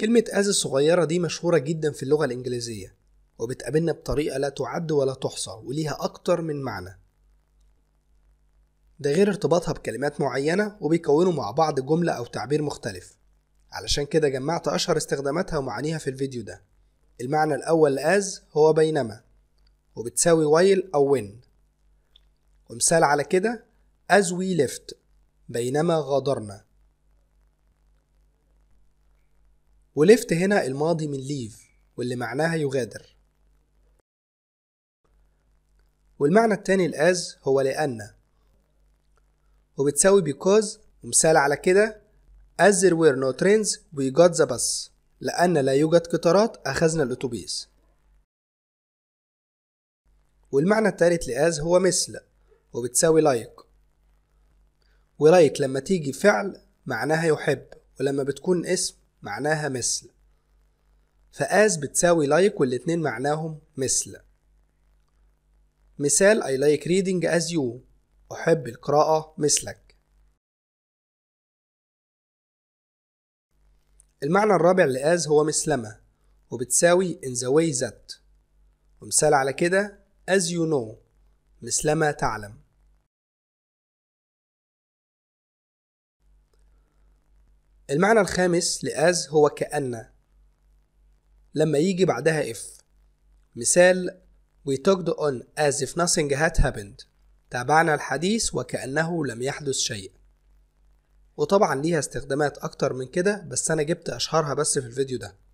كلمة as الصغيرة دي مشهورة جدا في اللغة الإنجليزية وبتقابلنا بطريقة لا تعد ولا تحصى وليها أكتر من معنى ده غير ارتباطها بكلمات معينة وبيكونوا مع بعض جملة أو تعبير مختلف علشان كده جمعت أشهر استخداماتها ومعانيها في الفيديو ده المعنى الأول لأز هو بينما وبتساوي ويل أو وين ومثال على كده as we left بينما غادرنا وليفت هنا الماضي من ليف واللي معناها يغادر والمعنى التاني الأز هو لأن وبتساوي because ومثال على كده as there were no trains we got the bus لأن لا يوجد قطارات أخذنا الأتوبيس والمعنى التالت لأز هو مثل وبتساوي like ولايك لما تيجي فعل معناها يحب ولما بتكون اسم معناها مثل فآز بتساوي لايك والاتنين معناهم مثل مثال I like reading as you أحب القراءة مثلك المعنى الرابع لآز هو مثلما وبتساوي in the way that ومثال على كده as you know مثلما تعلم المعنى الخامس لأز هو كأن لما يجي بعدها if مثال We talked on as if nothing had happened تابعنا الحديث وكأنه لم يحدث شيء وطبعا ليها استخدامات أكتر من كده بس أنا جبت أشهرها بس في الفيديو ده